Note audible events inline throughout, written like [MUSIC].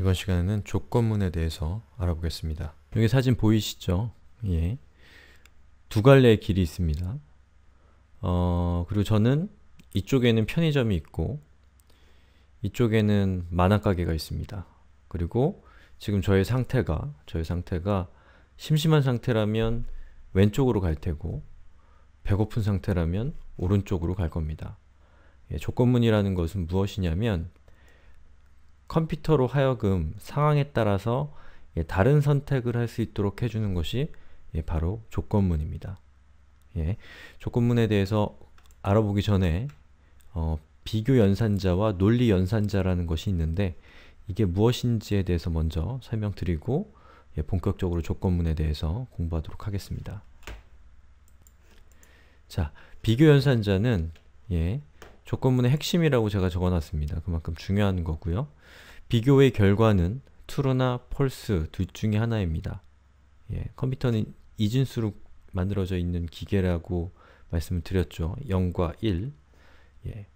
이번 시간에는 조건문에 대해서 알아보겠습니다. 여기 사진 보이시죠? 예. 두 갈래의 길이 있습니다. 어, 그리고 저는 이쪽에는 편의점이 있고 이쪽에는 만화가게가 있습니다. 그리고 지금 저의 상태가 저의 상태가 심심한 상태라면 왼쪽으로 갈 테고 배고픈 상태라면 오른쪽으로 갈 겁니다. 예, 조건문이라는 것은 무엇이냐면 컴퓨터로 하여금 상황에 따라서 예, 다른 선택을 할 수 있도록 해주는 것이 예, 바로 조건문입니다. 예, 조건문에 대해서 알아보기 전에 어, 비교 연산자와 논리 연산자라는 것이 있는데 이게 무엇인지에 대해서 먼저 설명드리고 예, 본격적으로 조건문에 대해서 공부하도록 하겠습니다. 자, 비교 연산자는 예, 조건문의 핵심이라고 제가 적어놨습니다. 그만큼 중요한 거고요. 비교의 결과는 true나 false 둘 중에 하나입니다. 예, 컴퓨터는 이진수로 만들어져 있는 기계라고 말씀을 드렸죠. 0과 1 예,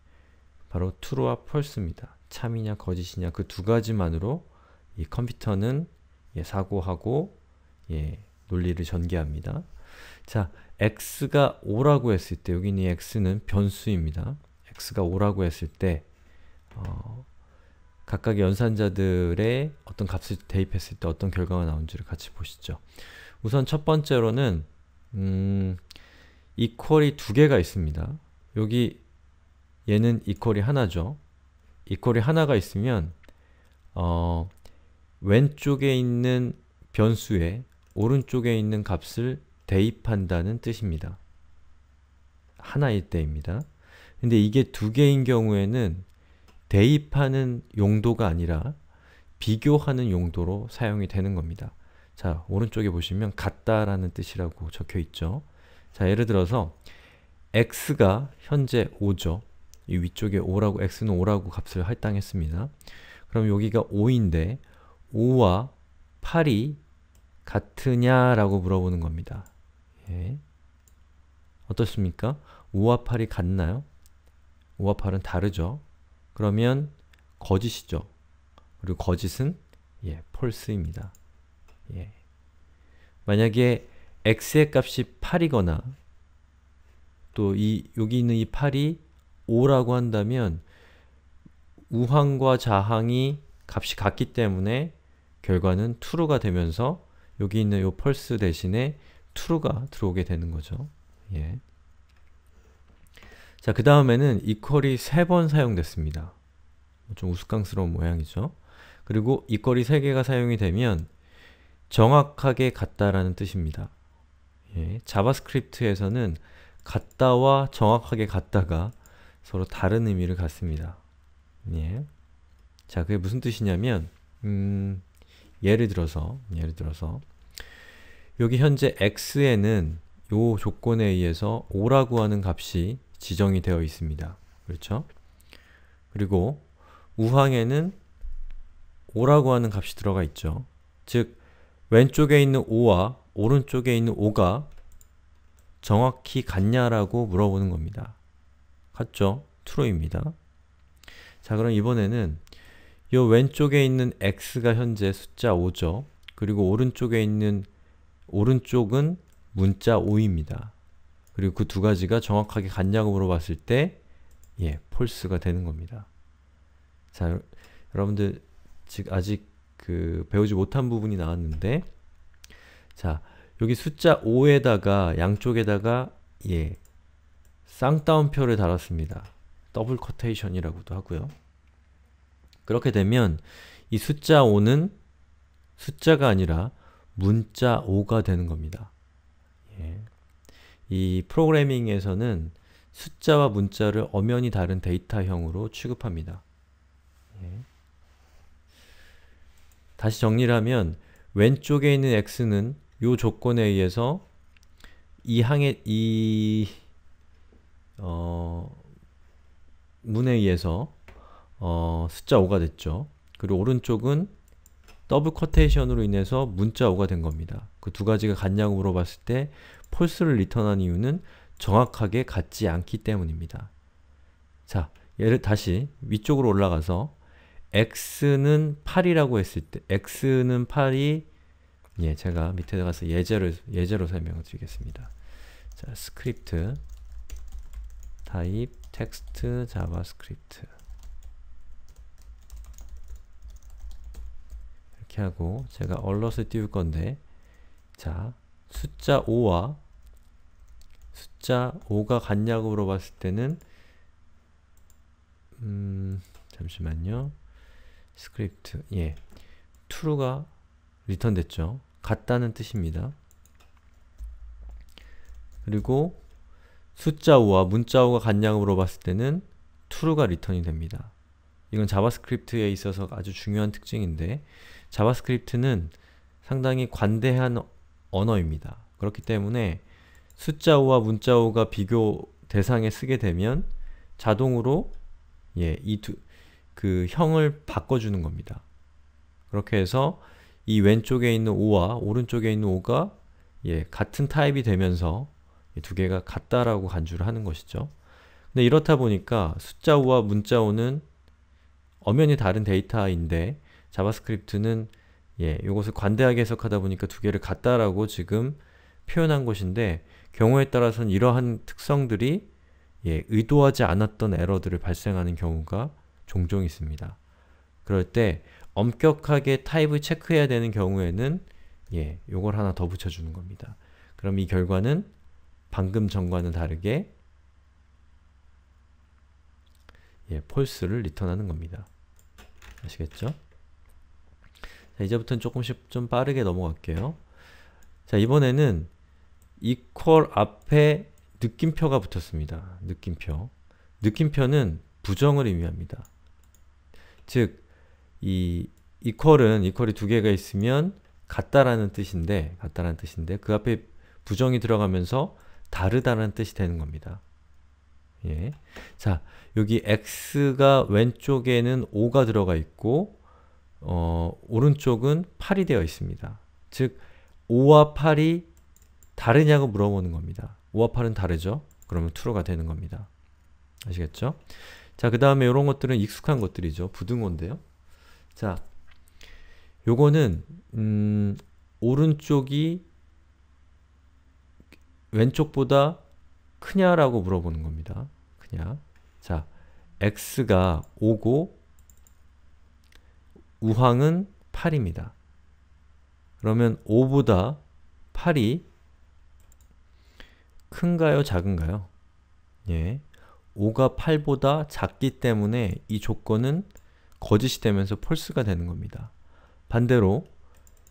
바로 true와 false입니다. 참이냐 거짓이냐 그 두 가지만으로 이 컴퓨터는 예, 사고하고 예, 논리를 전개합니다. 자, x가 5라고 했을 때 여기 있는 x는 변수입니다. x가 5라고 했을 때 어, 각각의 연산자들의 어떤 값을 대입했을 때 어떤 결과가 나온지를 같이 보시죠. 우선 첫 번째로는 음, equal이 두 개가 있습니다. 여기 얘는 equal이 하나죠. equal이 하나가 있으면 어, 왼쪽에 있는 변수에 오른쪽에 있는 값을 대입한다는 뜻입니다. 하나일 때입니다. 근데 이게 두 개인 경우에는 대입하는 용도가 아니라 비교하는 용도로 사용이 되는 겁니다. 자, 오른쪽에 보시면 같다라는 뜻이라고 적혀 있죠. 자, 예를 들어서 x가 현재 5죠. 이 위쪽에 5라고 x는 5라고 값을 할당했습니다. 그럼 여기가 5인데 5와 8이 같으냐라고 물어보는 겁니다. 예. 어떻습니까? 5와 8이 같나요? 5와 8은 다르죠. 그러면 거짓이죠. 그리고 거짓은 예, f a 입니다 예. 만약에 x의 값이 8이거나 또 이 여기 있는 이 8이 5라고 한다면 우항과 자항이 값이 같기 때문에 결과는 true가 되면서 여기 있는 요 false 대신에 true가 들어오게 되는 거죠. 예. 자, 그 다음에는 이퀄이 3번 사용됐습니다. 좀 우스꽝스러운 모양이죠. 그리고 이퀄이 3개가 사용이 되면 정확하게 같다라는 뜻입니다. 예, 자바스크립트에서는 같다와 정확하게 같다가 서로 다른 의미를 갖습니다. 예. 자, 그게 무슨 뜻이냐면 음, 예를 들어서 예를 들어서 여기 현재 x에는 요 조건에 의해서 5라고 하는 값이 지정이 되어 있습니다. 그렇죠? 그리고 우항에는 5라고 하는 값이 들어가 있죠. 즉, 왼쪽에 있는 5와 오른쪽에 있는 5가 정확히 같냐라고 물어보는 겁니다. 같죠? true입니다. 자, 그럼 이번에는 이 왼쪽에 있는 x가 현재 숫자 5죠. 그리고 오른쪽에 있는 오른쪽은 문자 5입니다. 그리고 그 두 가지가 정확하게 같냐고 물어봤을 때 예, 폴스가 되는 겁니다. 자, 여러분들 지금 아직 그 배우지 못한 부분이 나왔는데 자, 여기 숫자 5에다가 양쪽에다가 예, 쌍따옴표를 달았습니다. 더블 커테이션이라고도 하고요. 그렇게 되면 이 숫자 5는 숫자가 아니라 문자 5가 되는 겁니다. 이 프로그래밍에서는 숫자와 문자를 엄연히 다른 데이터형으로 취급합니다. 예. 다시 정리를 하면 왼쪽에 있는 x는 이 조건에 의해서 이 항에 이 어, 문에 의해서 어, 숫자 5가 됐죠. 그리고 오른쪽은 더블 커테이션으로 인해서 문자 5가 된 겁니다. 그 두 가지가 같냐고 물어봤을 때 false를 리턴한 이유는 정확하게 같지 않기 때문입니다. 자, 얘를 다시 위쪽으로 올라가서 x는 8이라고 했을 때 x는 8이 예, 제가 밑에 가서 예제를 예제로 설명을 드리겠습니다. 자, 스크립트 타입 텍스트 자바스크립트 이렇게 하고 제가 얼럿을 띄울 건데 자, 숫자 5와 숫자 5가 같냐고 물어봤을 때는 음, 잠시만요. 스크립트, 예. true가 리턴 됐죠. 같다는 뜻입니다. 그리고 숫자 5와 문자 5가 같냐고 물어봤을 때는 true가 리턴이 됩니다. 이건 자바스크립트에 있어서 아주 중요한 특징인데 자바스크립트는 상당히 관대한 언어입니다. 그렇기 때문에 숫자 5와 문자 5가 비교 대상에 쓰게 되면 자동으로 예, 이두그 형을 바꿔주는 겁니다. 그렇게 해서 이 왼쪽에 있는 5와 오른쪽에 있는 5가 예, 같은 타입이 되면서 두 개가 같다라고 간주를 하는 것이죠. 근데 이렇다 보니까 숫자 5와 문자 5는 엄연히 다른 데이터인데 자바스크립트는 예, 이것을 관대하게 해석하다 보니까 두 개를 같다라고 지금 표현한 것인데 경우에 따라서는 이러한 특성들이 예, 의도하지 않았던 에러들을 발생하는 경우가 종종 있습니다. 그럴 때 엄격하게 타입을 체크해야 되는 경우에는 예, 요걸 하나 더 붙여주는 겁니다. 그럼 이 결과는 방금 전과는 다르게 예, false를 리턴하는 겁니다. 아시겠죠? 자, 이제부터는 조금씩 좀 빠르게 넘어갈게요. 자, 이번에는 equal 앞에 느낌표가 붙었습니다. 느낌표. 느낌표는 부정을 의미합니다. 즉, 이 equal은 equal이 두 개가 있으면 같다라는 뜻인데 같다라는 뜻인데 그 앞에 부정이 들어가면서 다르다라는 뜻이 되는 겁니다. 예. 자, 여기 x가 왼쪽에는 5가 들어가 있고 어, 오른쪽은 8이 되어 있습니다. 즉 5와 8이 다르냐고 물어보는 겁니다. 5와 8은 다르죠? 그러면 true가 되는 겁니다. 아시겠죠? 자, 그 다음에 이런 것들은 익숙한 것들이죠. 부등호인데요. 자, 요거는 음, 오른쪽이 왼쪽보다 크냐라고 물어보는 겁니다. 크냐. 자, x가 5고 우항은 8입니다. 그러면 5보다 8이 큰가요? 작은가요? 예. 5가 8보다 작기 때문에 이 조건은 거짓이 되면서 폴스가 되는 겁니다. 반대로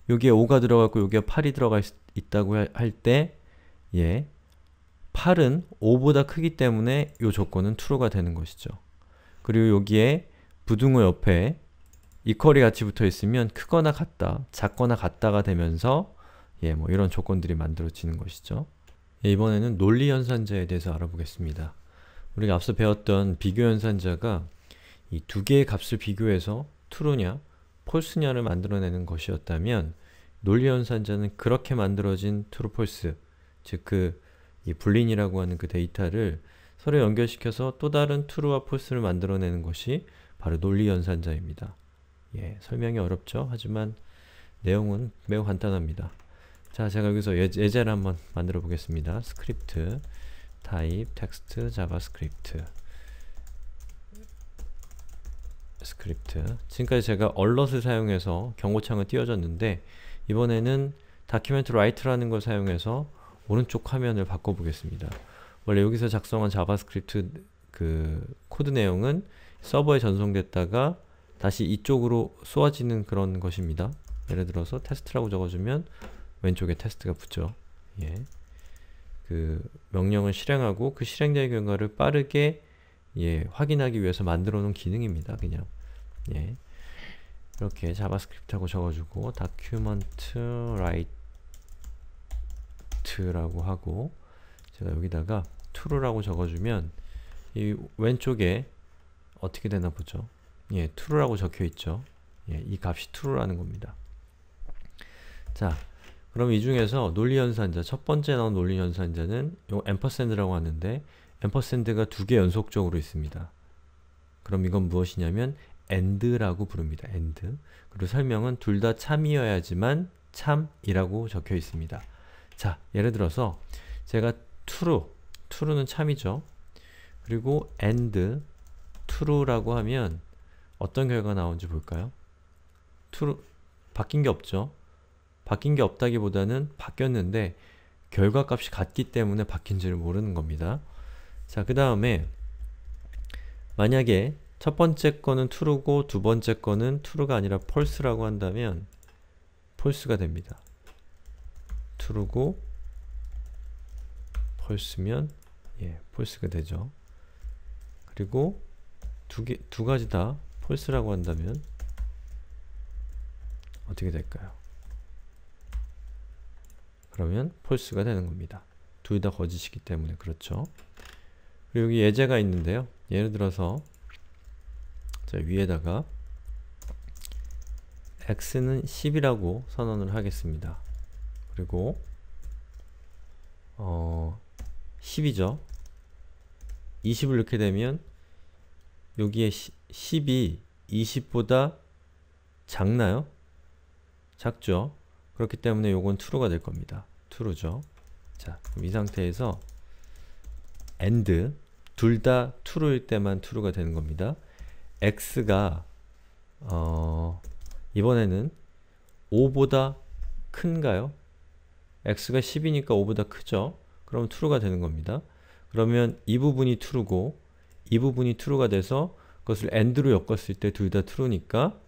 여기에 5가 들어가고 여기에 8이 들어가 있, 있다고 할 때 예, 8은 5보다 크기 때문에 이 조건은 true가 되는 것이죠. 그리고 여기에 부등호 옆에 이퀄이 같이 붙어 있으면 크거나 같다, 작거나 같다가 되면서 예, 뭐 이런 조건들이 만들어지는 것이죠. 예, 이번에는 논리연산자에 대해서 알아보겠습니다. 우리가 앞서 배웠던 비교연산자가 이 두 개의 값을 비교해서 true냐, false냐를 만들어내는 것이었다면 논리연산자는 그렇게 만들어진 true, false, 즉그 불린이라고 하는 그 데이터를 서로 연결시켜서 또 다른 true와 false를 만들어내는 것이 바로 논리연산자입니다. 예, 설명이 어렵죠. 하지만 내용은 매우 간단합니다. 자, 제가 여기서 예, 예제를 한번 만들어 보겠습니다. 스크립트 타입 텍스트 자바스크립트 스크립트 지금까지 제가 얼럿을 사용해서 경고창을 띄워줬는데 이번에는 다큐멘트 라이트라는 걸 사용해서 오른쪽 화면을 바꿔보겠습니다. 원래 여기서 작성한 자바스크립트 그 코드 내용은 서버에 전송됐다가 다시 이쪽으로 쏘아지는 그런 것입니다. 예를 들어서 테스트라고 적어주면 왼쪽에 테스트가 붙죠. 예. 그 명령을 실행하고 그실행자 결과를 빠르게 예, 확인하기 위해서 만들어 놓은 기능입니다. 그냥 예. 이렇게 자바스크립트하고 적어주고 document write라고 하고 제가 여기다가 true라고 적어주면 이 왼쪽에 어떻게 되나 보죠. 예, true라고 적혀 있죠. 예, 이 값이 true라는 겁니다. 자, 그럼 이 중에서 논리연산자, 첫 번째 나온 논리연산자는 요 앰퍼센드라고 하는데 앰퍼센드가 두 개 연속적으로 있습니다. 그럼 이건 무엇이냐면 end라고 부릅니다. end. 그리고 설명은 둘 다 참이어야지만 참이라고 적혀 있습니다. 자, 예를 들어서 제가 true, true는 참이죠. 그리고 end, true라고 하면 어떤 결과가 나온지 볼까요? true 바뀐 게 없죠. 바뀐 게 없다기보다는 바뀌었는데 결과 값이 같기 때문에 바뀐지 모르는 겁니다. 자, 그 다음에 만약에 첫 번째 거는 true고 두 번째 거는 true가 아니라 false라고 한다면 false가 됩니다. true고 false면 예, false가 되죠. 그리고 두 개, 두 가지 다 폴스라고 한다면 어떻게 될까요? 그러면 폴스가 되는 겁니다. 둘 다 거짓이기 때문에 그렇죠. 그리고 여기 예제가 있는데요. 예를 들어서 자, 위에다가 x는 10이라고 선언을 하겠습니다. 그리고 어 10이죠. 20을 넣게 되면 여기에 시, 10이 20보다 작나요? 작죠. 그렇기 때문에 요건 true가 될 겁니다. true죠. 자, 그럼 이 상태에서 and 둘 다 true일 때만 true가 되는 겁니다. x가 어, 이번에는 5보다 큰가요? x가 10이니까 5보다 크죠? 그럼 true가 되는 겁니다. 그러면 이 부분이 true고 이 부분이 true가 돼서 그것을 and로 엮었을 때 둘 다 true니까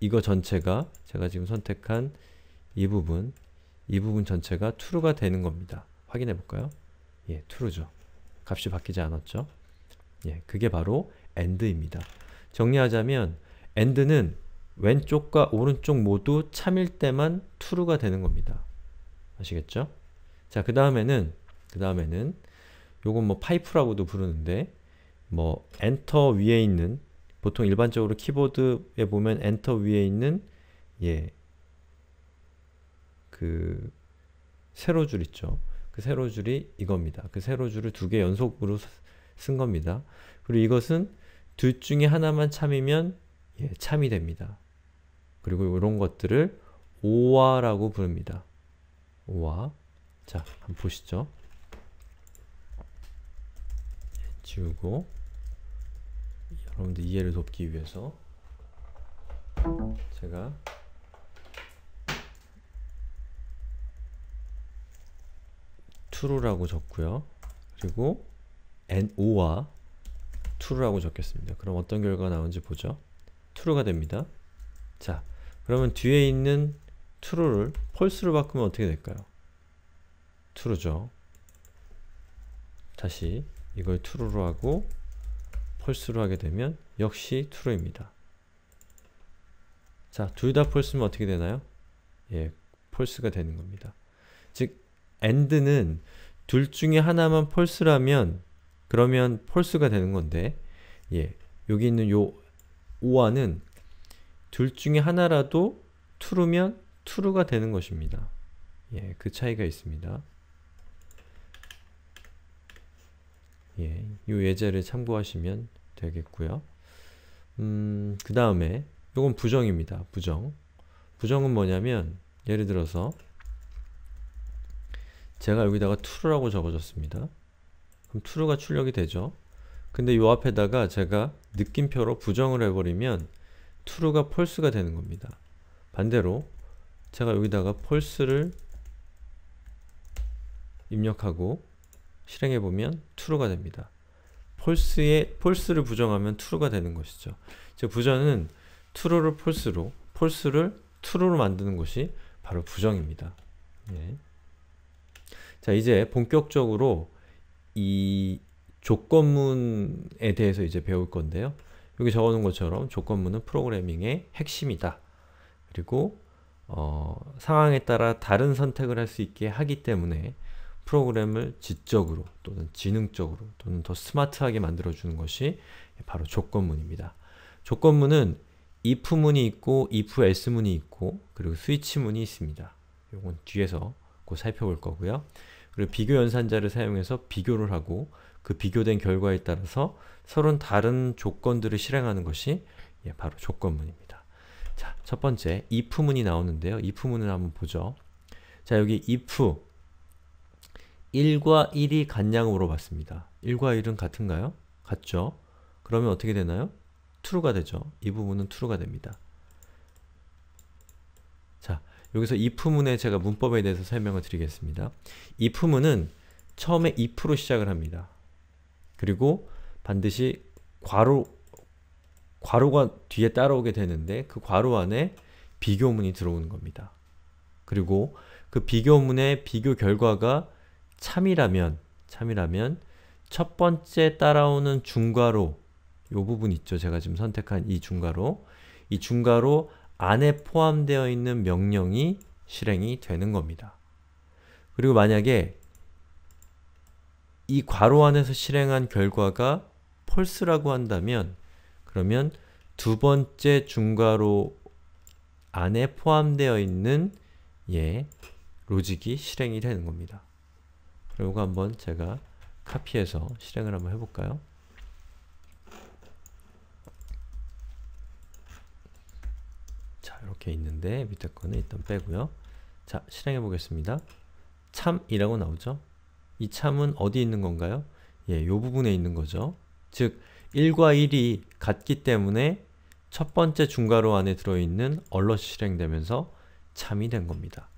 이거 전체가 제가 지금 선택한 이 부분 이 부분 전체가 true가 되는 겁니다. 확인해 볼까요? 예, true죠. 값이 바뀌지 않았죠? 예, 그게 바로 and입니다. 정리하자면 and는 왼쪽과 오른쪽 모두 참일 때만 true가 되는 겁니다. 아시겠죠? 자, 그 다음에는 그 다음에는 요건 뭐 파이프라고도 부르는데 뭐 엔터 위에 있는 보통 일반적으로 키보드에 보면 엔터 위에 있는 예 그 세로 줄 있죠. 그 세로 줄이 이겁니다. 그 세로 줄을 두 개 연속으로 쓴 겁니다. 그리고 이것은 둘 중에 하나만 참이면 예, 참이 됩니다. 그리고 이런 것들을 오와라고 부릅니다. 오와 자, 한번 보시죠. 지우고 여러분들 이해를 돕기 위해서 제가 true라고 적고요. 그리고 no와 true라고 적겠습니다. 그럼 어떤 결과가 나오는지 보죠. true가 됩니다. 자, 그러면 뒤에 있는 true를 false로 바꾸면 어떻게 될까요? true죠. 다시 이걸 true로 하고 펄스를 하게 되면 역시 true입니다. 자, 둘다 펄스면 어떻게 되나요? 예, 펄스가 되는 겁니다. 즉, and는 둘 중에 하나만 펄스라면 그러면 펄스가 되는 건데 예, 여기 있는 요 오와는 둘 중에 하나라도 true면 true가 되는 것입니다. 예, 그 차이가 있습니다. 예, 이 예제를 참고하시면 되겠고요. 음, 그 다음에 이건 부정입니다. 부정. 부정은 뭐냐면 예를 들어서 제가 여기다가 true라고 적어줬습니다. 그럼 true가 출력이 되죠. 근데 요 앞에다가 제가 느낌표로 부정을 해버리면 true가 false가 되는 겁니다. 반대로 제가 여기다가 false를 입력하고 실행해 보면 true가 됩니다. false의 false를 부정하면 true가 되는 것이죠. 즉 부정은 true를 false로, false를 true로 만드는 것이 바로 부정입니다. 예. 자 이제 본격적으로 이 조건문에 대해서 이제 배울 건데요. 여기 적어놓은 것처럼 조건문은 프로그래밍의 핵심이다. 그리고 어, 상황에 따라 다른 선택을 할 수 있게 하기 때문에 프로그램을 지적으로 또는 지능적으로 또는 더 스마트하게 만들어주는 것이 바로 조건문입니다. 조건문은 if문이 있고 if else문이 있고 그리고 스위치문이 있습니다. 이건 뒤에서 곧 살펴볼 거고요. 그리고 비교 연산자를 사용해서 비교를 하고 그 비교된 결과에 따라서 서로 다른 조건들을 실행하는 것이 예, 바로 조건문입니다. 자, 첫 번째 if문이 나오는데요. if문을 한번 보죠. 자, 여기 if 1과 1이 같냐고 물봤습니다 1과 1은 같은가요? 같죠? 그러면 어떻게 되나요? true가 되죠. 이 부분은 true가 됩니다. 자, 여기서 if문에 제가 문법에 대해서 설명을 드리겠습니다. if문은 처음에 if로 시작을 합니다. 그리고 반드시 괄호, 괄호가 뒤에 따라오게 되는데 그 괄호 안에 비교문이 들어오는 겁니다. 그리고 그 비교문의 비교 결과가 참이라면 참이라면 첫 번째 따라오는 중괄호 요 부분 있죠. 제가 지금 선택한 이 중괄호 이 중괄호 안에 포함되어 있는 명령이 실행이 되는 겁니다. 그리고 만약에 이 괄호 안에서 실행한 결과가 false라고 한다면 그러면 두 번째 중괄호 안에 포함되어 있는 예, 로직이 실행이 되는 겁니다. 그럼 이거 한번 제가 카피해서 실행을 한번 해볼까요? 자, 이렇게 있는데 밑에 거는 일단 빼고요. 자, 실행해 보겠습니다. 참이라고 나오죠? 이 참은 어디 있는 건가요? 예, 요 부분에 있는 거죠. 즉, 1과 1이 같기 때문에 첫 번째 중괄호 안에 들어있는 얼럿이 실행되면서 참이 된 겁니다.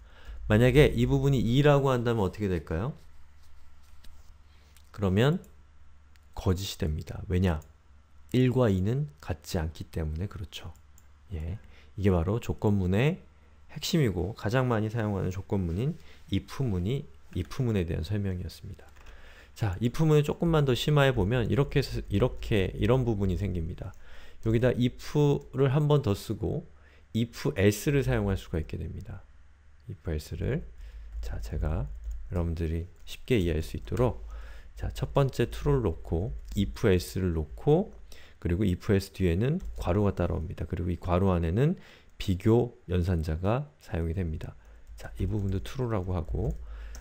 만약에 이 부분이 2라고 한다면 어떻게 될까요? 그러면 거짓이 됩니다. 왜냐? 1과 2는 같지 않기 때문에 그렇죠. 예, 이게 바로 조건문의 핵심이고 가장 많이 사용하는 조건문인 if문이 if문에 대한 설명이었습니다. 자, if문을 조금만 더 심화해 보면 이렇게 이렇게 이런 부분이 생깁니다. 여기다 if를 한 번 더 쓰고 if else를 사용할 수가 있게 됩니다. if else를 자, 제가 여러분들이 쉽게 이해할 수 있도록 자, 첫 번째 true를 놓고 if else를 놓고 그리고 if else 뒤에는 괄호가 따라옵니다. 그리고 이 괄호 안에는 비교 연산자가 사용이 됩니다. 자, 이 부분도 true라고 하고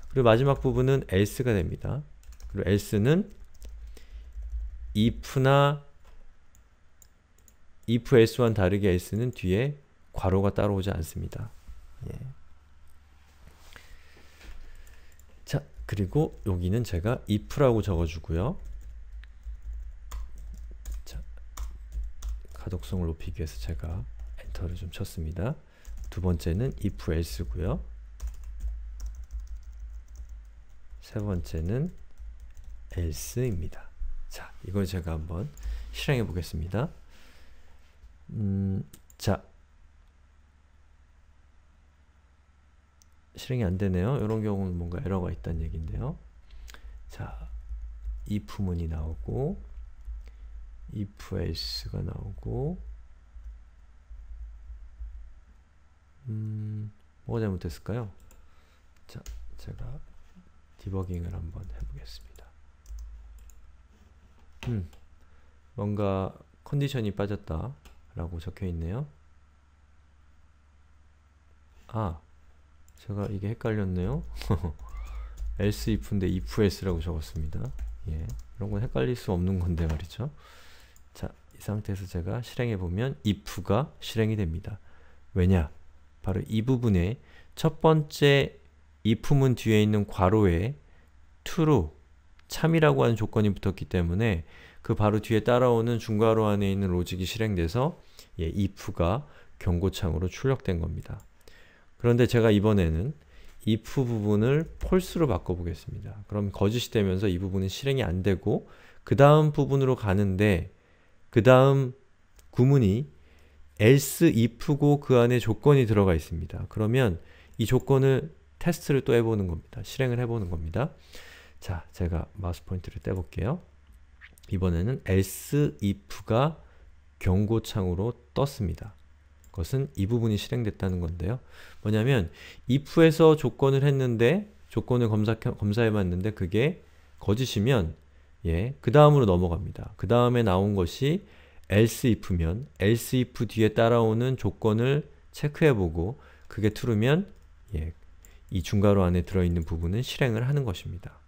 그리고 마지막 부분은 else가 됩니다. 그리고 else는 if나 if else와는 다르게 else는 뒤에 괄호가 따라오지 않습니다. 예. 그리고 여기는 제가 if라고 적어주고요. 자, 가독성을 높이기 위해서 제가 엔터를 좀 쳤습니다. 두 번째는 if else고요. 세 번째는 else입니다. 자, 이걸 제가 한번 실행해 보겠습니다. 음, 자, 실행이 안 되네요. 이런 경우는 뭔가 에러가 있다는 얘기인데요. 자, if문이 나오고 if else가 나오고 음, 뭐가 잘못됐을까요? 자, 제가 디버깅을 한번 해보겠습니다. 음, 뭔가 컨디션이 빠졌다 라고 적혀있네요. 아, 제가 이게 헷갈렸네요. [LAUGHS] else if인데 if else라고 적었습니다. 예, 이런 건 헷갈릴 수 없는 건데 말이죠. 자, 이 상태에서 제가 실행해 보면 if가 실행이 됩니다. 왜냐? 바로 이 부분에 첫 번째 if문 뒤에 있는 괄호에 true, 참이라고 하는 조건이 붙었기 때문에 그 바로 뒤에 따라오는 중괄호 안에 있는 로직이 실행돼서 예, if가 경고창으로 출력된 겁니다. 그런데 제가 이번에는 if 부분을 false로 바꿔보겠습니다. 그럼 거짓이 되면서 이 부분은 실행이 안 되고 그 다음 부분으로 가는데 그 다음 구문이 else if고 그 안에 조건이 들어가 있습니다. 그러면 이 조건을 테스트를 또 해보는 겁니다. 실행을 해보는 겁니다. 자, 제가 마우스 포인트를 떼볼게요. 이번에는 else if가 경고창으로 떴습니다. 것은 이 부분이 실행됐다는 건데요. 뭐냐면 if에서 조건을 했는데 조건을 검사, 검사해봤는데 그게 거짓이면 예, 그 다음으로 넘어갑니다. 그 다음에 나온 것이 else if면 else if 뒤에 따라오는 조건을 체크해보고 그게 true면 예, 이 중괄호 안에 들어있는 부분은 실행을 하는 것입니다.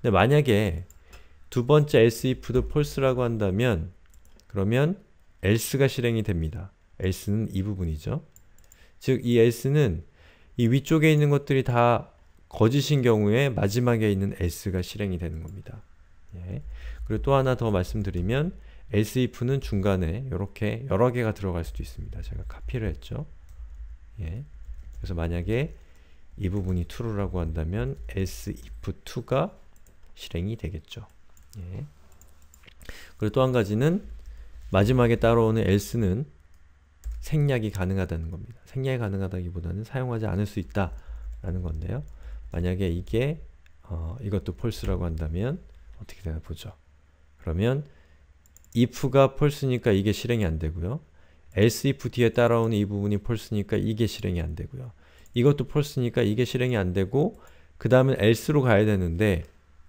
근데 만약에 두 번째 else if도 false라고 한다면 그러면 else가 실행이 됩니다. else는 이 부분이죠. 즉이 else는 이 위쪽에 있는 것들이 다 거짓인 경우에 마지막에 있는 else가 실행이 되는 겁니다. 예. 그리고 또 하나 더 말씀드리면 else if는 중간에 이렇게 여러 개가 들어갈 수도 있습니다. 제가 카피를 했죠. 예. 그래서 만약에 이 부분이 true라고 한다면 else if2가 실행이 되겠죠. 예. 그리고 또 한 가지는 마지막에 따라오는 else는 생략이 가능하다는 겁니다. 생략이 가능하다기보다는 사용하지 않을 수 있다라는 건데요. 만약에 이게 어, 이것도 false라고 한다면 어떻게 되나 보죠. 그러면 if가 false니까 이게 실행이 안 되고요. else if 뒤에 따라오는 이 부분이 false니까 이게 실행이 안 되고요. 이것도 false니까 이게 실행이 안 되고 그다음에 else로 가야 되는데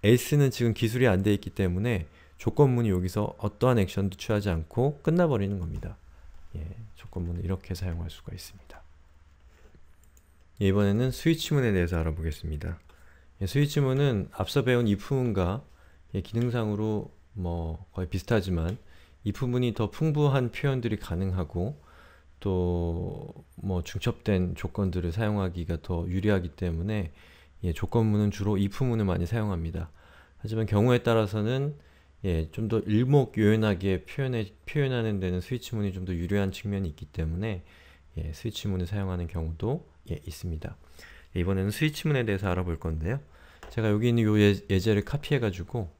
else는 지금 기술이 안 돼 있기 때문에 조건문이 여기서 어떠한 액션도 취하지 않고 끝나버리는 겁니다. 예, 조건문을 이렇게 사용할 수가 있습니다. 예, 이번에는 스위치문에 대해서 알아보겠습니다. 예, 스위치문은 앞서 배운 if문과 예, 기능상으로 뭐 거의 비슷하지만 if문이 더 풍부한 표현들이 가능하고 또 뭐 중첩된 조건들을 사용하기가 더 유리하기 때문에 예, 조건문은 주로 if문을 많이 사용합니다. 하지만 경우에 따라서는 예, 좀 더 일목요연하게 표현해, 표현하는 데는 스위치문이 좀 더 유리한 측면이 있기 때문에 예, 스위치문을 사용하는 경우도 예, 있습니다. 예, 이번에는 스위치문에 대해서 알아볼 건데요. 제가 여기 있는 요 예, 제를 카피해가지고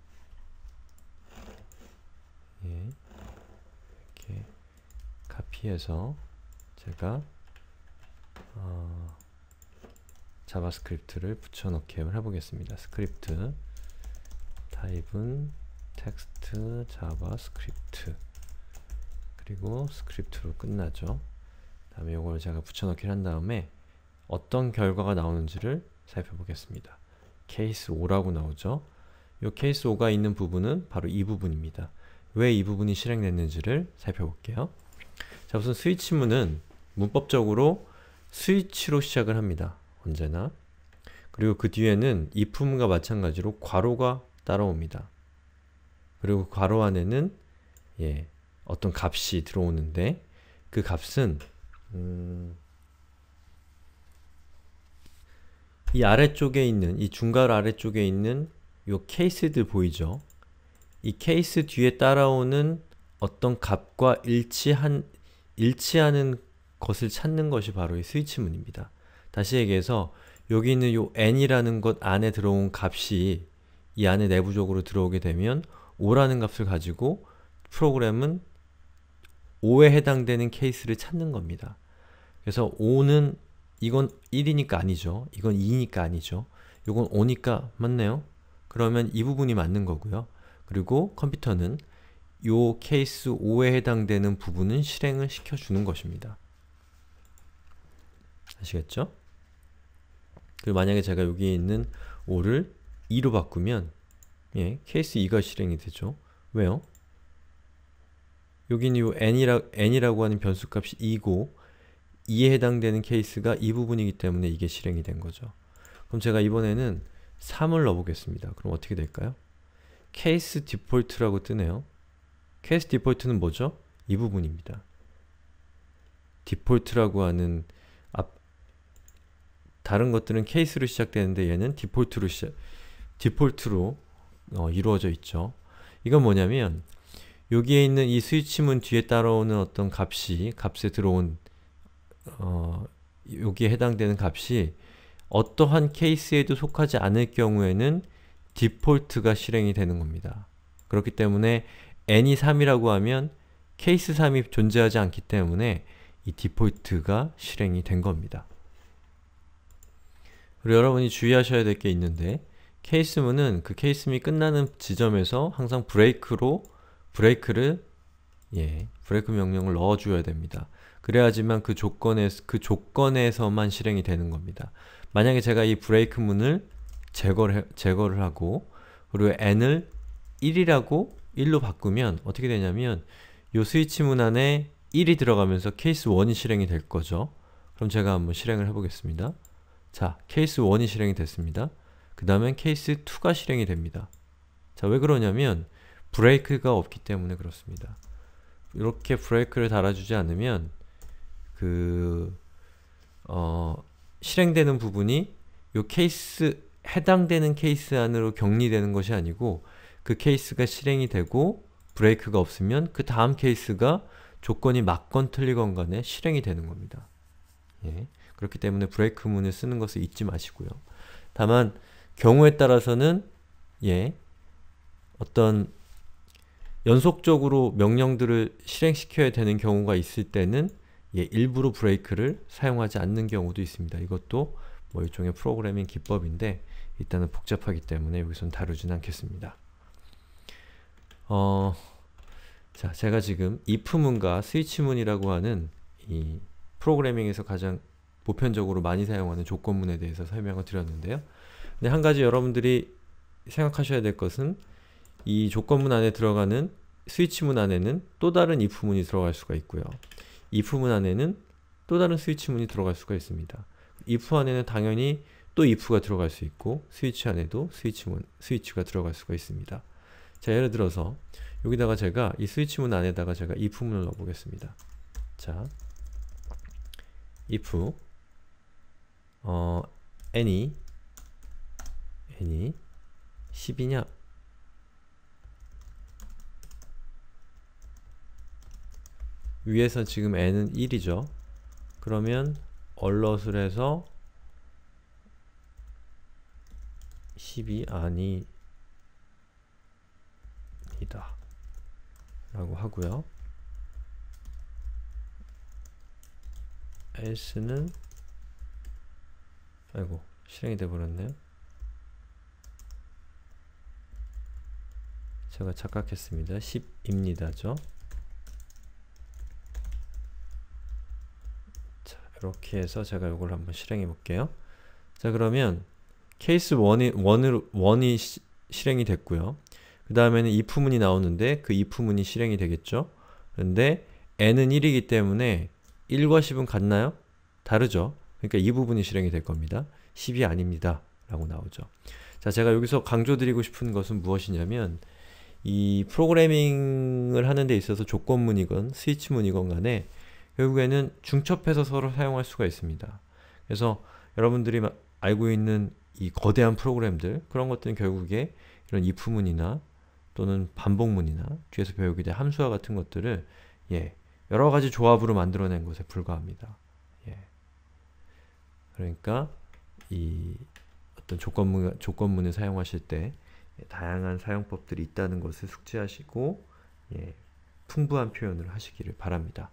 예, 이렇게 카피해서 제가 어, 자바스크립트를 붙여넣기 해보겠습니다. 스크립트 타입은 텍스트, 자바스크립트 그리고 스크립트로 끝나죠. 다음에 이걸 제가 붙여넣기한 다음에 어떤 결과가 나오는지를 살펴보겠습니다. 케이스 5라고 나오죠. 이 케이스 5가 있는 부분은 바로 이 부분입니다. 왜 이 부분이 실행됐는지를 살펴볼게요. 자 우선 스위치문은 문법적으로 스위치로 시작을 합니다. 언제나. 그리고 그 뒤에는 이품과 마찬가지로 괄호가 따라옵니다. 그리고 괄호 안에는 예, 어떤 값이 들어오는데 그 값은 음, 이 아래쪽에 있는 이 중괄 아래쪽에 있는 요 케이스들 보이죠? 이 케이스 뒤에 따라오는 어떤 값과 일치한 일치하는 것을 찾는 것이 바로 이 스위치문입니다. 다시 얘기해서 여기 있는 요 n이라는 것 안에 들어온 값이 이 안에 내부적으로 들어오게 되면 5라는 값을 가지고 프로그램은 5에 해당되는 케이스를 찾는 겁니다. 그래서 5는 이건 1이니까 아니죠. 이건 2니까 아니죠. 이건 5니까 맞네요. 그러면 이 부분이 맞는 거고요. 그리고 컴퓨터는 요 케이스 5에 해당되는 부분은 실행을 시켜주는 것입니다. 아시겠죠? 그리고 만약에 제가 여기 있는 5를 2로 바꾸면 예, 케이스 2가 실행이 되죠. 왜요? 여긴 이 n이라, n이라고 하는 변수값이 2고 2에 해당되는 케이스가 이 부분이기 때문에 이게 실행이 된 거죠. 그럼 제가 이번에는 3을 넣어보겠습니다. 그럼 어떻게 될까요? 케이스 디폴트라고 뜨네요. 케이스 디폴트는 뭐죠? 이 부분입니다. 디폴트라고 하는 앞 다른 것들은 케이스로 시작되는데 얘는 디폴트로 시작 디폴트로 어, 이루어져 있죠. 이건 뭐냐면 여기에 있는 이 스위치문 뒤에 따라오는 어떤 값이 값에 들어온 어, 여기에 해당되는 값이 어떠한 케이스에도 속하지 않을 경우에는 디폴트가 실행이 되는 겁니다. 그렇기 때문에 n이 3이라고 e 하면 케이스 3이 존재하지 않기 때문에 이 디폴트가 실행이 된 겁니다. 그리고 여러분이 주의하셔야 될 게 있는데 케이스문은 그 케이스문이 끝나는 지점에서 항상 브레이크로 브레이크를 예, 브레이크 명령을 넣어줘야 됩니다. 그래야지만 그 조건에 그 조건에서만 실행이 되는 겁니다. 만약에 제가 이 브레이크 문을 제거를 제거를 하고 그리고 n을 1이라고 1로 바꾸면 어떻게 되냐면 이 스위치 문 안에 1이 들어가면서 케이스 1이 실행이 될 거죠. 그럼 제가 한번 실행을 해보겠습니다. 자, 케이스 1이 실행이 됐습니다. 그다음에 케이스 2가 실행이 됩니다. 자, 왜 그러냐면 브레이크가 없기 때문에 그렇습니다. 이렇게 브레이크를 달아주지 않으면 그... 어... 실행되는 부분이 요 케이스 해당되는 케이스 안으로 격리되는 것이 아니고 그 케이스가 실행이 되고 브레이크가 없으면 그 다음 케이스가 조건이 맞건 틀리건 간에 실행이 되는 겁니다. 예. 그렇기 때문에 브레이크 문을 쓰는 것을 잊지 마시고요. 다만 경우에 따라서는 예, 어떤 연속적으로 명령들을 실행시켜야 되는 경우가 있을 때는 예, 일부러 브레이크를 사용하지 않는 경우도 있습니다. 이것도 뭐 일종의 프로그래밍 기법인데 일단은 복잡하기 때문에 여기선 다루진 않겠습니다. 어, 자, 제가 지금 if문과 스위치문이라고 하는 이 프로그래밍에서 가장 보편적으로 많이 사용하는 조건문에 대해서 설명을 드렸는데요. 근데 한 가지 여러분들이 생각하셔야 될 것은 이 조건문 안에 들어가는 스위치문 안에는 또 다른 if문이 들어갈 수가 있고요. if문 안에는 또 다른 스위치문이 들어갈 수가 있습니다. if 안에는 당연히 또 if가 들어갈 수 있고 스위치 안에도 스위치문, 스위치가 들어갈 수가 있습니다. 자, 예를 들어서 여기다가 제가 이 스위치문 안에다가 제가 if문을 넣어보겠습니다. 자, if 어, any 괜히 10이냐? 위에서 지금 n은 1이죠. 그러면 얼럿을 해서 10이 아니 다 라고 하고요. s는 아이고 실행이 돼버렸네요. 제가 착각했습니다. 10입니다죠. 자, 이렇게 해서 제가 이걸 한번 실행해 볼게요. 자, 그러면 케이스 1이, 1으로, 1이 실행이 됐고요. 그 다음에는 if문이 나오는데 그 if문이 실행이 되겠죠. 그데 n은 1이기 때문에 1과 10은 같나요? 다르죠. 그러니까 이 부분이 실행이 될 겁니다. 10이 아닙니다. 라고 나오죠. 자, 제가 여기서 강조드리고 싶은 것은 무엇이냐면 이 프로그래밍을 하는 데 있어서 조건문이건 스위치문이건 간에 결국에는 중첩해서 서로 사용할 수가 있습니다. 그래서 여러분들이 알고 있는 이 거대한 프로그램들 그런 것들은 결국에 이런 if문이나 또는 반복문이나 뒤에서 배우게 될 함수와 같은 것들을 예, 여러 가지 조합으로 만들어낸 것에 불과합니다. 예. 그러니까 이 어떤 조건문, 조건문을 사용하실 때 다양한 사용법들이 있다는 것을 숙지하시고 예, 풍부한 표현을 하시기를 바랍니다.